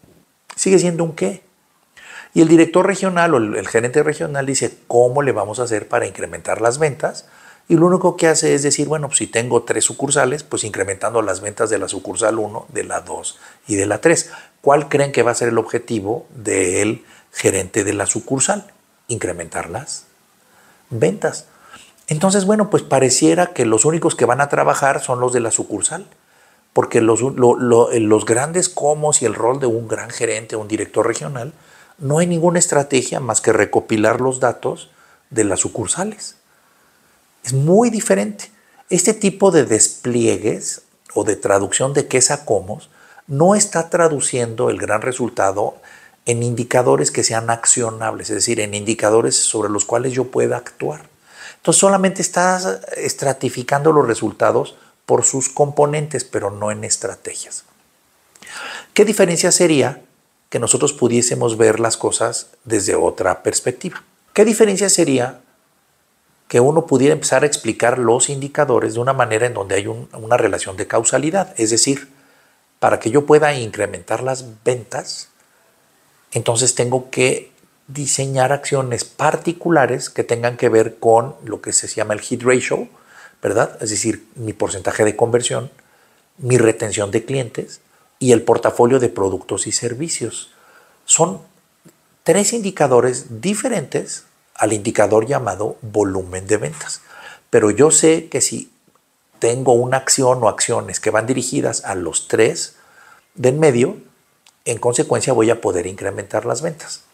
Sigue siendo un qué. Y el director regional o el gerente regional dice, ¿cómo le vamos a hacer para incrementar las ventas? y lo único que hace es decir, bueno, pues, si tengo tres sucursales, pues incrementando las ventas de la sucursal 1, de la 2 y de la 3. ¿Cuál creen que va a ser el objetivo del gerente de la sucursal? Incrementar las ventas. Entonces, bueno, pues pareciera que los únicos que van a trabajar son los de la sucursal, porque los, los grandes comos y el rol de un gran gerente un director regional, no hay ninguna estrategia más que recopilar los datos de las sucursales es muy diferente. Este tipo de despliegues o de traducción de qué sacamos no está traduciendo el gran resultado en indicadores que sean accionables, es decir, en indicadores sobre los cuales yo pueda actuar. Entonces solamente estás estratificando los resultados por sus componentes, pero no en estrategias. ¿Qué diferencia sería que nosotros pudiésemos ver las cosas desde otra perspectiva? ¿Qué diferencia sería que uno pudiera empezar a explicar los indicadores de una manera en donde hay una relación de causalidad. Es decir, para que yo pueda incrementar las ventas, entonces tengo que diseñar acciones particulares que tengan que ver con lo que se llama el hit ratio, ¿verdad? Es decir, mi porcentaje de conversión, mi retención de clientes y el portafolio de productos y servicios. Son tres indicadores diferentes al indicador llamado volumen de ventas. Pero yo sé que si tengo una acción o acciones que van dirigidas a los tres del medio, en consecuencia voy a poder incrementar las ventas.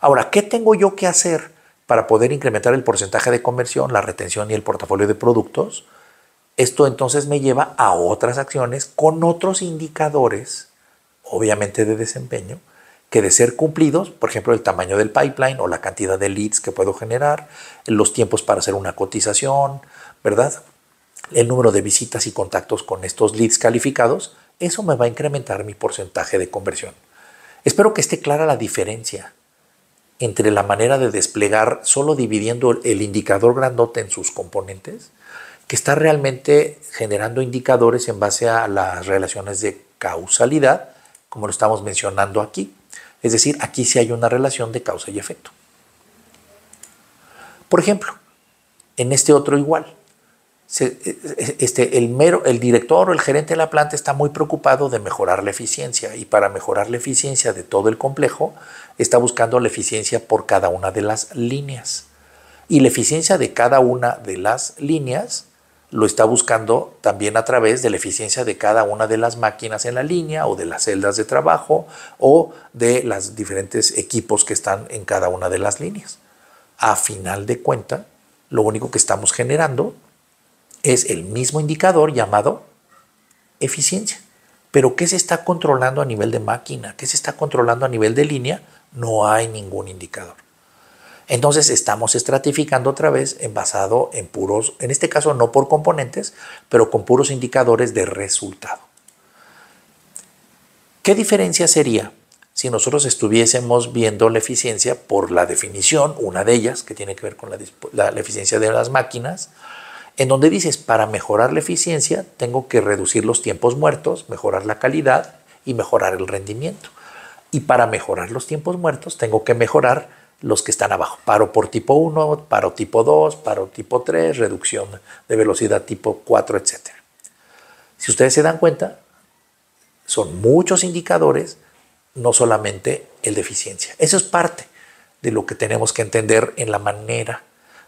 Ahora, ¿qué tengo yo que hacer para poder incrementar el porcentaje de conversión, la retención y el portafolio de productos? Esto entonces me lleva a otras acciones con otros indicadores, obviamente de desempeño, que de ser cumplidos, por ejemplo, el tamaño del pipeline o la cantidad de leads que puedo generar, los tiempos para hacer una cotización, ¿verdad? El número de visitas y contactos con estos leads calificados, eso me va a incrementar mi porcentaje de conversión. Espero que esté clara la diferencia entre la manera de desplegar solo dividiendo el indicador grandote en sus componentes, que está realmente generando indicadores en base a las relaciones de causalidad, como lo estamos mencionando aquí. Es decir, aquí sí hay una relación de causa y efecto. Por ejemplo, en este otro igual. E, e, este, el, mero, el director o el gerente de la planta está muy preocupado de mejorar la eficiencia y para mejorar la eficiencia de todo el complejo está buscando la eficiencia por cada una de las líneas. Y la eficiencia de cada una de las líneas lo está buscando también a través de la eficiencia de cada una de las máquinas en la línea o de las celdas de trabajo o de los diferentes equipos que están en cada una de las líneas. A final de cuenta, lo único que estamos generando es el mismo indicador llamado eficiencia. Pero ¿qué se está controlando a nivel de máquina? ¿Qué se está controlando a nivel de línea? No hay ningún indicador. Entonces estamos estratificando otra vez en basado en puros, en este caso no por componentes, pero con puros indicadores de resultado. ¿Qué diferencia sería si nosotros estuviésemos viendo la eficiencia por la definición, una de ellas que tiene que ver con la, eficiencia de las máquinas, en donde dices, para mejorar la eficiencia tengo que reducir los tiempos muertos, mejorar la calidad y mejorar el rendimiento. Y para mejorar los tiempos muertos tengo que mejorar los que están abajo. Paro por tipo 1, paro tipo 2, paro tipo 3, reducción de velocidad tipo 4, etc. Si ustedes se dan cuenta, son muchos indicadores, no solamente el de eficiencia. Eso es parte de lo que tenemos que entender en la manera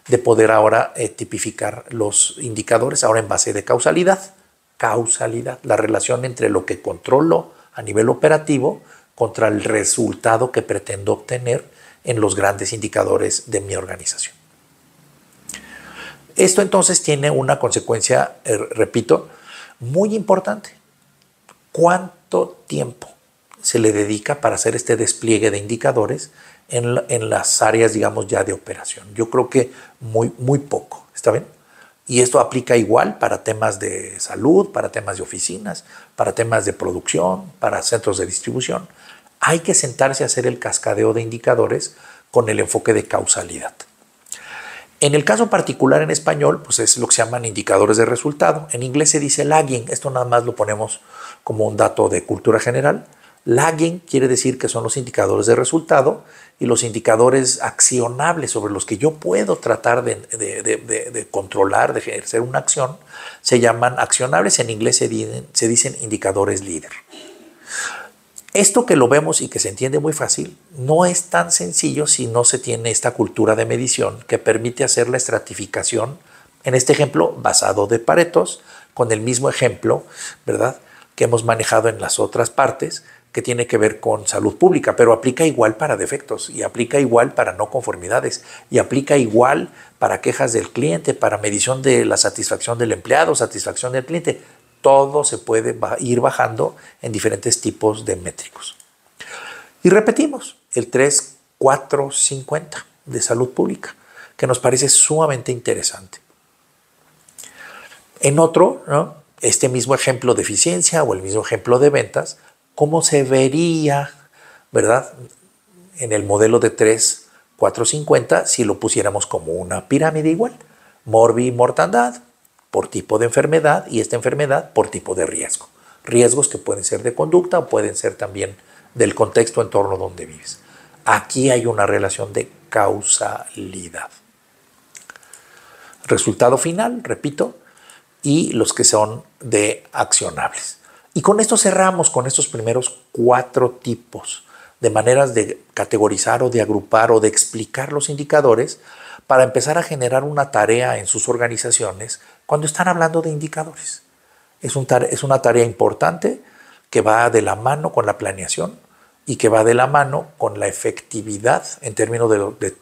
de poder ahora eh, tipificar los indicadores, ahora en base de causalidad. Causalidad, la relación entre lo que controlo a nivel operativo contra el resultado que pretendo obtener en los grandes indicadores de mi organización. Esto entonces tiene una consecuencia, eh, repito, muy importante. ¿Cuánto tiempo se le dedica para hacer este despliegue de indicadores en, las áreas, digamos, ya de operación? Yo creo que muy, muy poco, ¿está bien? Y esto aplica igual para temas de salud, para temas de oficinas, para temas de producción, para centros de distribución hay que sentarse a hacer el cascadeo de indicadores con el enfoque de causalidad. En el caso particular en español, pues es lo que se llaman indicadores de resultado. En inglés se dice lagging, esto nada más lo ponemos como un dato de cultura general. Lagging quiere decir que son los indicadores de resultado y los indicadores accionables sobre los que yo puedo tratar de, controlar, de ejercer una acción, se llaman accionables. En inglés se dicen indicadores líder. Esto que lo vemos y que se entiende muy fácil, no es tan sencillo si no se tiene esta cultura de medición que permite hacer la estratificación, en este ejemplo basado de Paretos, con el mismo ejemplo, ¿verdad? que hemos manejado en las otras partes, que tiene que ver con salud pública, pero aplica igual para defectos y aplica igual para no conformidades y aplica igual para quejas del cliente, para medición de la satisfacción del empleado, satisfacción del cliente todo se puede ir bajando en diferentes tipos de métricos. Y repetimos, el 3450 de salud pública, que nos parece sumamente interesante. En otro, este mismo ejemplo de eficiencia o el mismo ejemplo de ventas, ¿cómo se vería, verdad? En el modelo de 3450 si lo pusiéramos como una pirámide igual, morbi mortandad, por tipo de enfermedad y esta enfermedad por tipo de riesgo. Riesgos que pueden ser de conducta o pueden ser también del contexto entorno donde vives. Aquí hay una relación de causalidad. Resultado final, repito, y los que son de accionables. Y con esto cerramos con estos primeros cuatro tipos de maneras de categorizar o de agrupar o de explicar los indicadores para empezar a generar una tarea en sus organizaciones cuando están hablando de indicadores. Es, un es una tarea importante que va de la mano con la planeación y que va de la mano con la efectividad en términos de, de,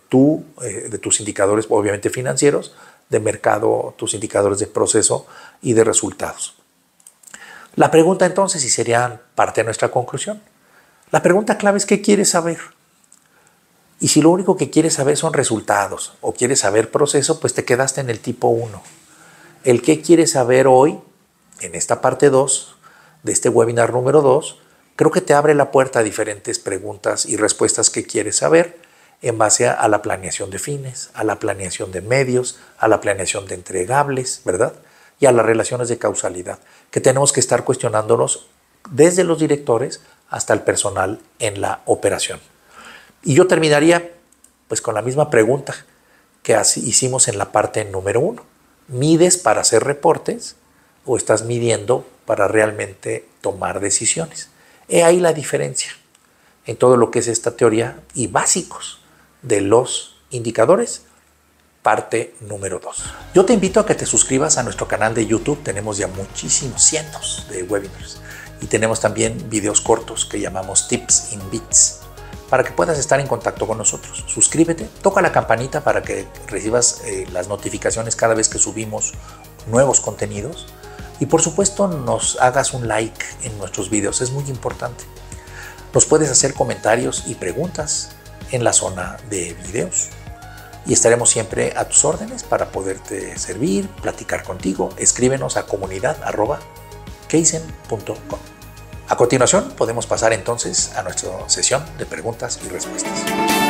eh, de tus indicadores, obviamente financieros, de mercado, tus indicadores de proceso y de resultados. La pregunta entonces, si sería parte de nuestra conclusión, la pregunta clave es qué quieres saber. Y si lo único que quieres saber son resultados o quieres saber proceso, pues te quedaste en el tipo 1. El qué quieres saber hoy, en esta parte 2 de este webinar número 2, creo que te abre la puerta a diferentes preguntas y respuestas que quieres saber en base a, la planeación de fines, a la planeación de medios, a la planeación de entregables, ¿verdad? Y a las relaciones de causalidad, que tenemos que estar cuestionándonos desde los directores hasta el personal en la operación. Y yo terminaría pues con la misma pregunta que hicimos en la parte número uno. ¿Mides para hacer reportes o estás midiendo para realmente tomar decisiones? He ahí la diferencia en todo lo que es esta teoría y básicos de los indicadores parte número dos. Yo te invito a que te suscribas a nuestro canal de YouTube, tenemos ya muchísimos cientos de webinars y tenemos también videos cortos que llamamos Tips in Bits para que puedas estar en contacto con nosotros. Suscríbete, toca la campanita para que recibas eh, las notificaciones cada vez que subimos nuevos contenidos y por supuesto nos hagas un like en nuestros videos, es muy importante. Nos puedes hacer comentarios y preguntas en la zona de videos y estaremos siempre a tus órdenes para poderte servir, platicar contigo. Escríbenos a comunidad@keisen.com. A continuación podemos pasar entonces a nuestra sesión de preguntas y respuestas.